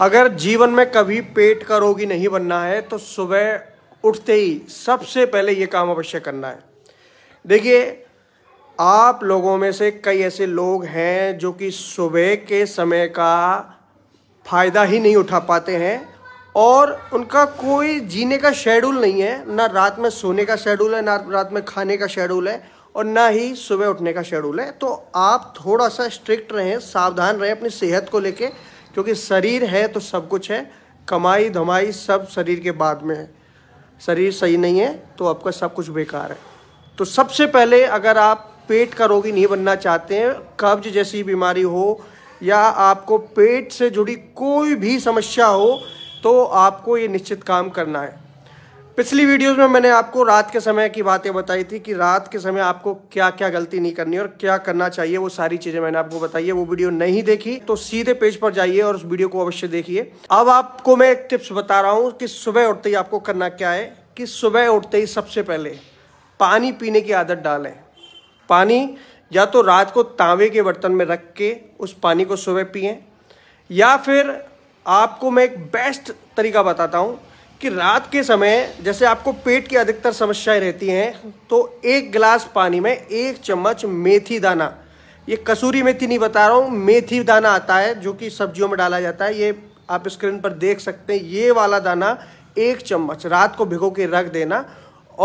अगर जीवन में कभी पेट का रोगी नहीं बनना है तो सुबह उठते ही सबसे पहले ये काम अवश्य करना है देखिए आप लोगों में से कई ऐसे लोग हैं जो कि सुबह के समय का फ़ायदा ही नहीं उठा पाते हैं और उनका कोई जीने का शेड्यूल नहीं है ना रात में सोने का शेड्यूल है ना रात में खाने का शेड्यूल है और ना ही सुबह उठने का शेड्यूल है तो आप थोड़ा सा स्ट्रिक्ट रहें सावधान रहें अपनी सेहत को लेके क्योंकि शरीर है तो सब कुछ है कमाई धमाई सब शरीर के बाद में है शरीर सही नहीं है तो आपका सब कुछ बेकार है तो सबसे पहले अगर आप पेट का रोगी नहीं बनना चाहते हैं कब्ज जैसी बीमारी हो या आपको पेट से जुड़ी कोई भी समस्या हो तो आपको ये निश्चित काम करना है पिछली वीडियोस में मैंने आपको रात के समय की बातें बताई थी कि रात के समय आपको क्या क्या गलती नहीं करनी और क्या करना चाहिए वो सारी चीजें मैंने आपको बताई है वो वीडियो नहीं देखी तो सीधे पेज पर जाइए और उस वीडियो को अवश्य देखिए अब आपको मैं एक टिप्स बता रहा हूँ कि सुबह उठते ही आपको करना क्या है कि सुबह उठते ही सबसे पहले पानी पीने की आदत डालें पानी या तो रात को तांबे के बर्तन में रख के उस पानी को सुबह पिए या फिर आपको मैं एक बेस्ट तरीका बताता हूँ कि रात के समय जैसे आपको पेट की अधिकतर समस्याएं रहती हैं तो एक गिलास पानी में एक चम्मच मेथी दाना ये कसूरी मेथी नहीं बता रहा हूँ मेथी दाना आता है जो कि सब्जियों में डाला जाता है ये आप स्क्रीन पर देख सकते हैं ये वाला दाना एक चम्मच रात को भिगो के रख देना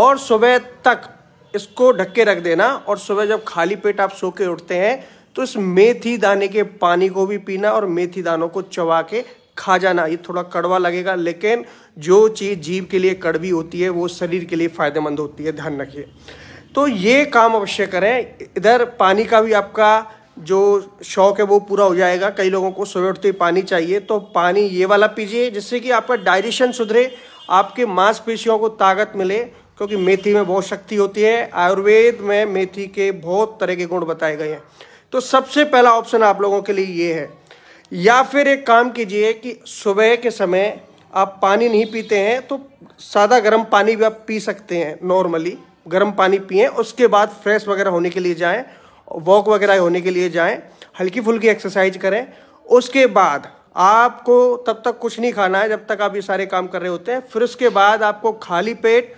और सुबह तक इसको ढक के रख देना और सुबह जब खाली पेट आप सो के उठते हैं तो इस मेथी दाने के पानी को भी पीना और मेथी दानों को चबा के खा जाना ये थोड़ा कड़वा लगेगा लेकिन जो चीज़ जीव के लिए कड़वी होती है वो शरीर के लिए फ़ायदेमंद होती है ध्यान रखिए तो ये काम अवश्य करें इधर पानी का भी आपका जो शौक है वो पूरा हो जाएगा कई लोगों को सुबह उठते ही पानी चाहिए तो पानी ये वाला पीजिए जिससे कि आपका डाइजेशन सुधरे आपके मांसपेशियों को ताकत मिले क्योंकि मेथी में बहुत शक्ति होती है आयुर्वेद में मेथी के बहुत तरह के गुण बताए गए हैं तो सबसे पहला ऑप्शन आप लोगों के लिए ये है या फिर एक काम कीजिए कि सुबह के समय आप पानी नहीं पीते हैं तो सादा गर्म पानी भी आप पी सकते हैं नॉर्मली गर्म पानी पिए उसके बाद फ्रेश वगैरह होने के लिए जाएं वॉक वगैरह होने के लिए जाएं हल्की फुल्की एक्सरसाइज करें उसके बाद आपको तब तक कुछ नहीं खाना है जब तक आप ये सारे काम कर रहे होते हैं फिर उसके बाद आपको खाली पेट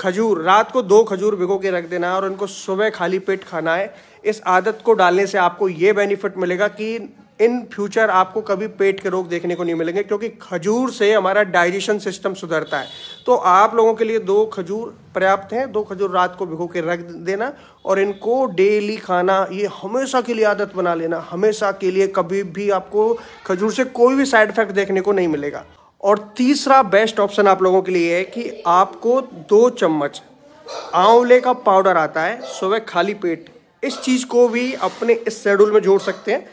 खजूर रात को दो खजूर भिगो के रख देना है और उनको सुबह खाली पेट खाना है इस आदत को डालने से आपको ये बेनिफिट मिलेगा कि इन फ्यूचर आपको कभी पेट के रोग देखने को नहीं मिलेंगे क्योंकि खजूर से हमारा डाइजेशन सिस्टम सुधरता है तो आप लोगों के लिए दो खजूर पर्याप्त हैं दो खजूर रात को भिगो के रख देना और इनको डेली खाना ये हमेशा के लिए आदत बना लेना हमेशा के लिए कभी भी आपको खजूर से कोई भी साइड इफेक्ट देखने को नहीं मिलेगा और तीसरा बेस्ट ऑप्शन आप लोगों के लिए है कि आपको दो चम्मच आंवले का पाउडर आता है सुबह खाली पेट इस चीज़ को भी अपने इस शेड्यूल में जोड़ सकते हैं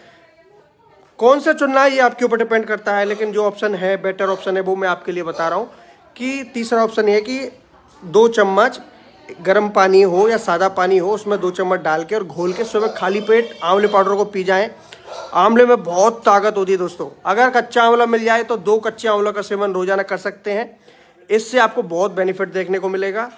कौन सा चुनना है ये आपके ऊपर डिपेंड करता है लेकिन जो ऑप्शन है बेटर ऑप्शन है वो मैं आपके लिए बता रहा हूँ कि तीसरा ऑप्शन ये कि दो चम्मच गर्म पानी हो या सादा पानी हो उसमें दो चम्मच डाल के और घोल के सुबह खाली पेट आंवले पाउडर को पी जाएं आंवले में बहुत ताकत होती है दोस्तों अगर कच्चा आंवला मिल जाए तो दो कच्चे आंवला का सेवन रोजाना कर सकते हैं इससे आपको बहुत बेनिफिट देखने को मिलेगा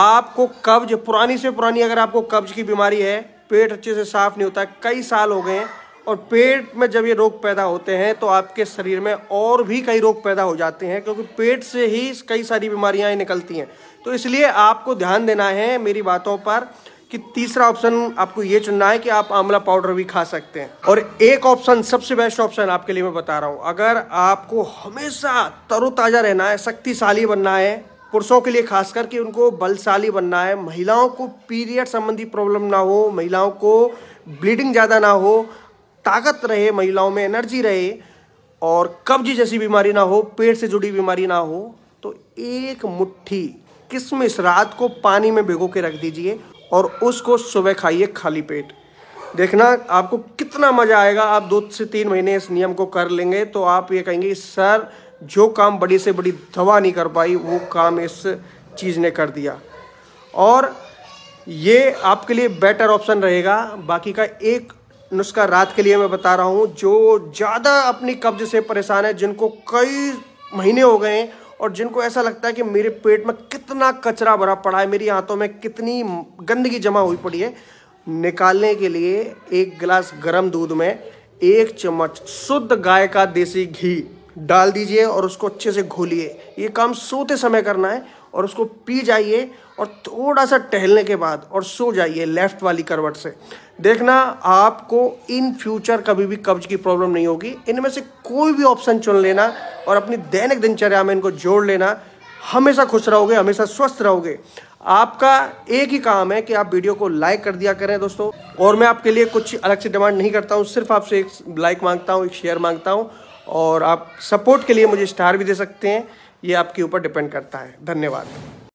आपको कब्ज पुरानी से पुरानी अगर आपको कब्ज की बीमारी है पेट अच्छे से साफ नहीं होता कई साल हो गए हैं और पेट में जब ये रोग पैदा होते हैं तो आपके शरीर में और भी कई रोग पैदा हो जाते हैं क्योंकि पेट से ही कई सारी बीमारियां निकलती हैं तो इसलिए आपको ध्यान देना है मेरी बातों पर कि तीसरा ऑप्शन आपको ये चुनना है कि आप आंवला पाउडर भी खा सकते हैं और एक ऑप्शन सबसे बेस्ट ऑप्शन आपके लिए मैं बता रहा हूँ अगर आपको हमेशा तरोताज़ा रहना है शक्तिशाली बनना है पुरुषों के लिए खास करके उनको बलशाली बनना है महिलाओं को पीरियड संबंधी प्रॉब्लम ना हो महिलाओं को ब्लीडिंग ज़्यादा ना हो ताकत रहे महिलाओं में एनर्जी रहे और कब्ज जैसी बीमारी ना हो पेट से जुड़ी बीमारी ना हो तो एक मुट्ठी किशमिश रात को पानी में भिगो के रख दीजिए और उसको सुबह खाइए खाली पेट देखना आपको कितना मज़ा आएगा आप दो से तीन महीने इस नियम को कर लेंगे तो आप ये कहेंगे सर जो काम बड़ी से बड़ी दवा नहीं कर पाई वो काम इस चीज़ ने कर दिया और ये आपके लिए बेटर ऑप्शन रहेगा बाकी का एक नुस्खा रात के लिए मैं बता रहा हूँ जो ज़्यादा अपनी कब्ज से परेशान है जिनको कई महीने हो गए हैं और जिनको ऐसा लगता है कि मेरे पेट में कितना कचरा भरा पड़ा है मेरी हाथों में कितनी गंदगी जमा हुई पड़ी है निकालने के लिए एक गिलास गर्म दूध में एक चम्मच शुद्ध गाय का देसी घी डाल दीजिए और उसको अच्छे से घोलिए ये काम सोते समय करना है और उसको पी जाइए और थोड़ा सा टहलने के बाद और सो जाइए लेफ़्ट वाली करवट से देखना आपको इन फ्यूचर कभी भी कब्ज की प्रॉब्लम नहीं होगी इनमें से कोई भी ऑप्शन चुन लेना और अपनी दैनिक दिनचर्या में इनको जोड़ लेना हमेशा खुश रहोगे हमेशा स्वस्थ रहोगे आपका एक ही काम है कि आप वीडियो को लाइक कर दिया करें दोस्तों और मैं आपके लिए कुछ अलग से डिमांड नहीं करता हूँ सिर्फ आपसे एक लाइक मांगता हूँ एक शेयर मांगता हूँ और आप सपोर्ट के लिए मुझे स्टार भी दे सकते हैं ये आपके ऊपर डिपेंड करता है धन्यवाद